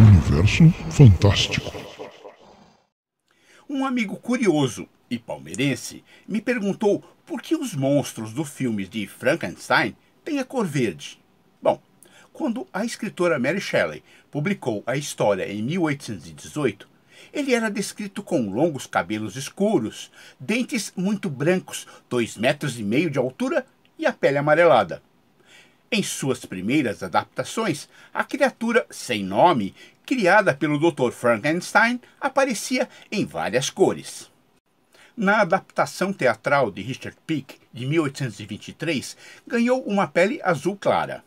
Universo Fantástico. Um amigo curioso e palmeirense me perguntou por que os monstros do filme de Frankenstein têm a cor verde. Bom, quando a escritora Mary Shelley publicou a história em 1818, ele era descrito com longos cabelos escuros, dentes muito brancos, dois metros e meio de altura e a pele amarelada. Em suas primeiras adaptações, a criatura sem nome, criada pelo Dr. Frankenstein, aparecia em várias cores. Na adaptação teatral de Richard Peake, de 1823, ganhou uma pele azul clara.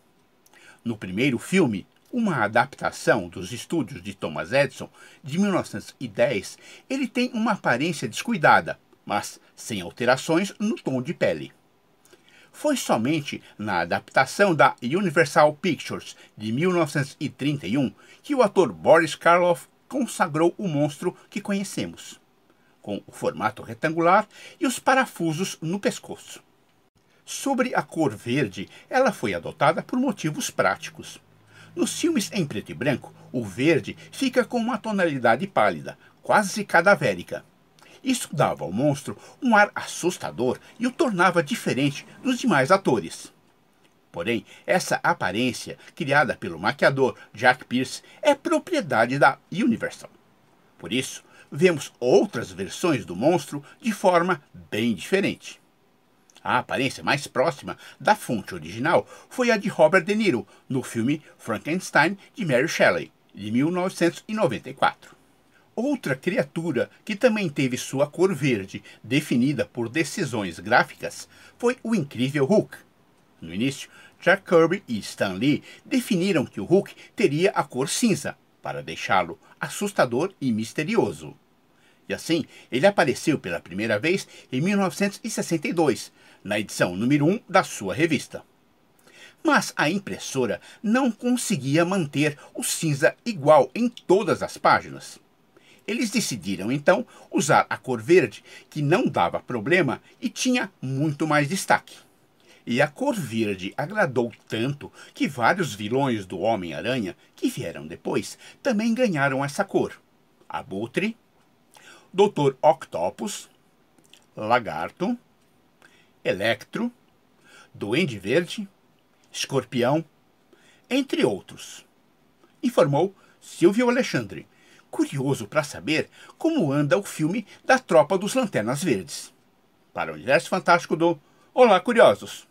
No primeiro filme, uma adaptação dos estúdios de Thomas Edison, de 1910, ele tem uma aparência descuidada, mas sem alterações no tom de pele foi somente na adaptação da Universal Pictures de 1931 que o ator Boris Karloff consagrou o monstro que conhecemos, com o formato retangular e os parafusos no pescoço. Sobre a cor verde, ela foi adotada por motivos práticos. Nos filmes em preto e branco, o verde fica com uma tonalidade pálida, quase cadavérica. Isso dava ao monstro um ar assustador e o tornava diferente dos demais atores. Porém, essa aparência, criada pelo maquiador Jack Pierce, é propriedade da Universal. Por isso, vemos outras versões do monstro de forma bem diferente. A aparência mais próxima da fonte original foi a de Robert De Niro no filme Frankenstein de Mary Shelley, de 1994. Outra criatura que também teve sua cor verde definida por decisões gráficas foi o incrível Hulk. No início, Jack Kirby e Stan Lee definiram que o Hulk teria a cor cinza, para deixá-lo assustador e misterioso. E assim, ele apareceu pela primeira vez em 1962, na edição número 1 da sua revista. Mas a impressora não conseguia manter o cinza igual em todas as páginas. Eles decidiram então usar a cor verde, que não dava problema e tinha muito mais destaque. E a cor verde agradou tanto que vários vilões do Homem-Aranha, que vieram depois, também ganharam essa cor. Abutre, Doutor Octopus, Lagarto, Electro, Duende Verde, Escorpião, entre outros. Informou Silvio Alexandre curioso para saber como anda o filme da Tropa dos Lanternas Verdes. Para o Universo Fantástico do Olá Curiosos!